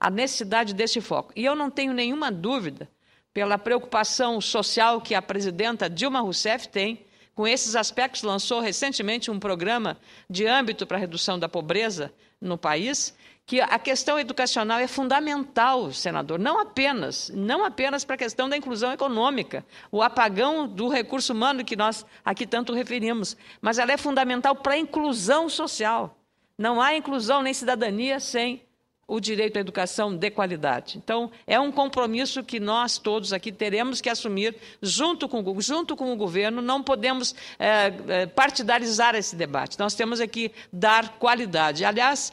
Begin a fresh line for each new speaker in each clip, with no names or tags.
a necessidade desse foco. E eu não tenho nenhuma dúvida, pela preocupação social que a presidenta Dilma Rousseff tem com esses aspectos, lançou recentemente um programa de âmbito para a redução da pobreza no país, que a questão educacional é fundamental, senador, não apenas, não apenas para a questão da inclusão econômica, o apagão do recurso humano que nós aqui tanto referimos, mas ela é fundamental para a inclusão social. Não há inclusão nem cidadania sem o direito à educação de qualidade. Então, é um compromisso que nós todos aqui teremos que assumir junto com, junto com o governo. Não podemos é, partidarizar esse debate. Nós temos aqui é dar qualidade. Aliás,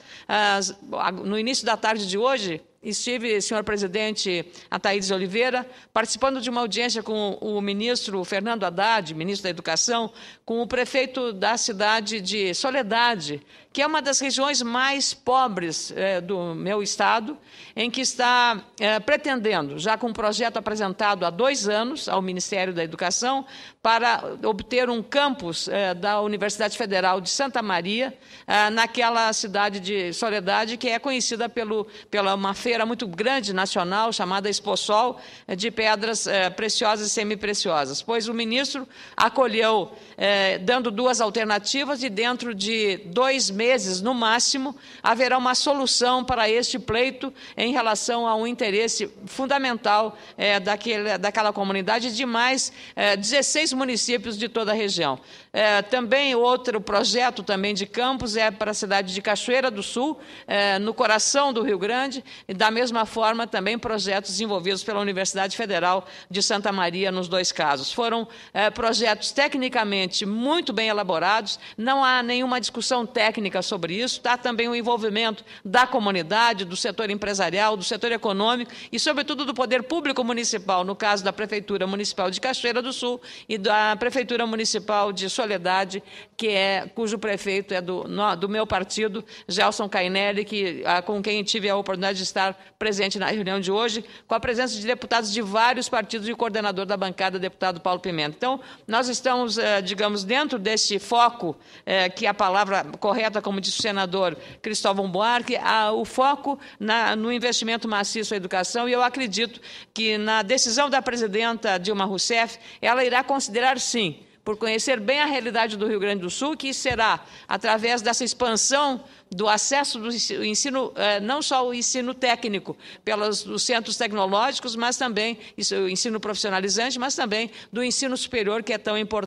no início da tarde de hoje, estive, senhor presidente Ataídes Oliveira, participando de uma audiência com o ministro Fernando Haddad, ministro da Educação, com o prefeito da cidade de Soledade, que é uma das regiões mais pobres é, do meu estado, em que está é, pretendendo, já com um projeto apresentado há dois anos ao Ministério da Educação, para obter um campus é, da Universidade Federal de Santa Maria, naquela cidade de Soledade, que é conhecida pelo, pela uma feira feira muito grande nacional chamada Exposol eh, de pedras eh, preciosas e semi preciosas. pois o ministro acolheu, eh, dando duas alternativas, e dentro de dois meses, no máximo, haverá uma solução para este pleito em relação a um interesse fundamental daquele, daquela comunidade e de mais 16 municípios de toda a região. também outro projeto também de Campos é para a cidade de Cachoeira do Sul, no coração do Rio Grande, da mesma forma, também projetos desenvolvidos pela Universidade Federal de Santa Maria, nos dois casos. Foram eh, projetos tecnicamente muito bem elaborados, não há nenhuma discussão técnica sobre isso, está também o envolvimento da comunidade, do setor empresarial, do setor econômico e, sobretudo, do poder público municipal, no caso da Prefeitura Municipal de Cachoeira do Sul e da Prefeitura Municipal de Soledade, que é, cujo prefeito é do, no, do meu partido, Gelson Cainelli, que, a, ah, com quem tive a oportunidade de estar estar presente na reunião de hoje, com a presença de deputados de vários partidos e o coordenador da bancada, deputado Paulo Pimenta. Então, nós estamos, eh, digamos, dentro deste foco, eh, que é a palavra correta, como disse o senador Cristóvão Buarque, o foco no investimento maciço à educação, e eu acredito que na decisão da presidenta Dilma Rousseff, ela irá considerar, sim, por conhecer bem a realidade do Rio Grande do Sul, que será através dessa expansão do acesso do ensino, eh, não só o ensino técnico pelos dos centros tecnológicos, mas também o ensino profissionalizante, mas também do ensino superior, que é tão importante.